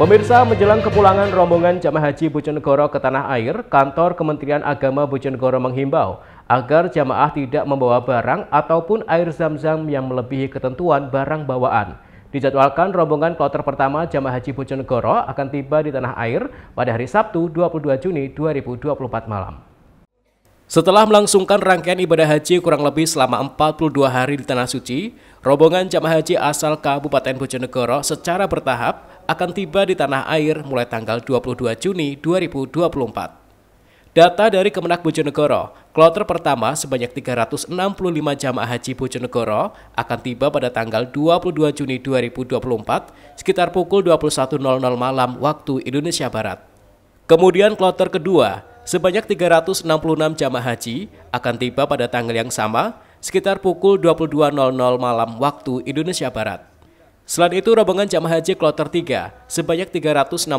Pemirsa, menjelang kepulangan rombongan jamaah haji Bojonegoro ke tanah air, kantor Kementerian Agama Bojonegoro menghimbau agar jamaah tidak membawa barang ataupun air zam-zam yang melebihi ketentuan barang bawaan. Dijadwalkan rombongan kloter pertama jamaah haji Bojonegoro akan tiba di tanah air pada hari Sabtu 22 Juni 2024 malam. Setelah melangsungkan rangkaian ibadah haji kurang lebih selama 42 hari di Tanah Suci, rombongan jamaah haji asal Kabupaten Bojonegoro secara bertahap akan tiba di tanah air mulai tanggal 22 Juni 2024. Data dari Kemenak Bojonegoro, kloter pertama sebanyak 365 jamaah haji Bojonegoro akan tiba pada tanggal 22 Juni 2024 sekitar pukul 21.00 malam waktu Indonesia Barat. Kemudian kloter kedua, sebanyak 366 jamaah haji akan tiba pada tanggal yang sama sekitar pukul 22.00 malam waktu Indonesia Barat. Selain itu, rombongan jamaah haji kloter 3 sebanyak 364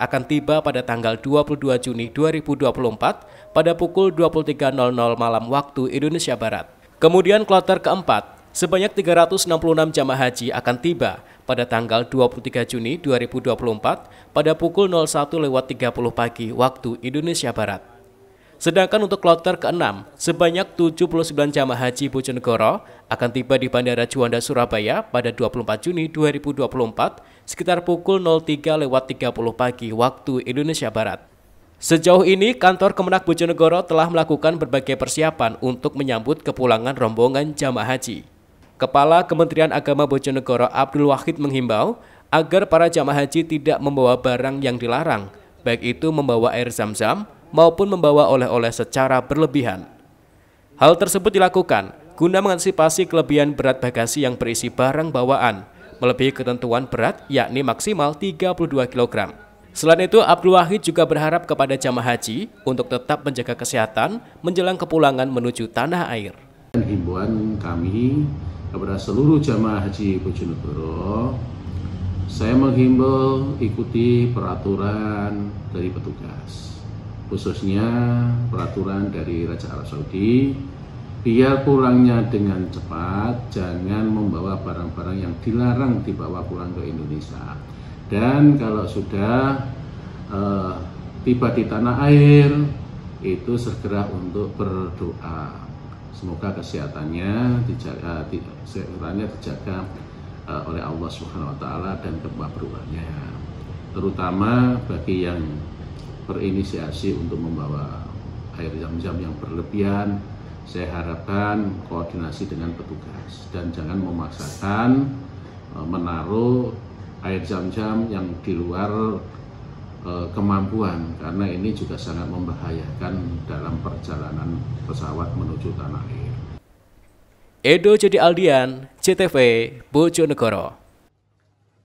akan tiba pada tanggal 22 Juni 2024 pada pukul 23.00 malam waktu Indonesia Barat. Kemudian kloter keempat sebanyak 366 jamaah haji akan tiba pada tanggal 23 Juni 2024 pada pukul 01.30 pagi waktu Indonesia Barat. Sedangkan untuk kloter ke-6, sebanyak 79 jamaah haji Bojonegoro akan tiba di Bandara Juanda Surabaya pada 24 Juni 2024 sekitar pukul 03 lewat 30 pagi waktu Indonesia Barat. Sejauh ini, kantor Kemenak Bojonegoro telah melakukan berbagai persiapan untuk menyambut kepulangan rombongan jamaah haji. Kepala Kementerian Agama Bojonegoro Abdul Wahid menghimbau agar para jamaah haji tidak membawa barang yang dilarang, baik itu membawa air zam-zam, maupun membawa oleh-oleh secara berlebihan. Hal tersebut dilakukan guna mengantisipasi kelebihan berat bagasi yang berisi barang bawaan, melebihi ketentuan berat yakni maksimal 32 kg. Selain itu, Abdul Wahid juga berharap kepada jamaah haji untuk tetap menjaga kesehatan menjelang kepulangan menuju tanah air. Himbauan kami kepada seluruh jamaah haji Bojonegoro, saya menghimbau ikuti peraturan dari petugas khususnya peraturan dari Raja Arab Saudi biar pulangnya dengan cepat jangan membawa barang-barang yang dilarang dibawa pulang ke Indonesia dan kalau sudah eh, tiba di tanah air itu segera untuk berdoa semoga kesehatannya dijaga kesehatannya dijaga eh, oleh Allah Subhanahu wa taala dan kebaikannya terutama bagi yang berinisiasi untuk membawa air jam-jam yang berlebihan. Saya harapkan koordinasi dengan petugas dan jangan memaksakan e, menaruh air jam-jam yang di luar e, kemampuan karena ini juga sangat membahayakan dalam perjalanan pesawat menuju tanah air. Edo Jadi Aldian, CTV, Bojonegoro.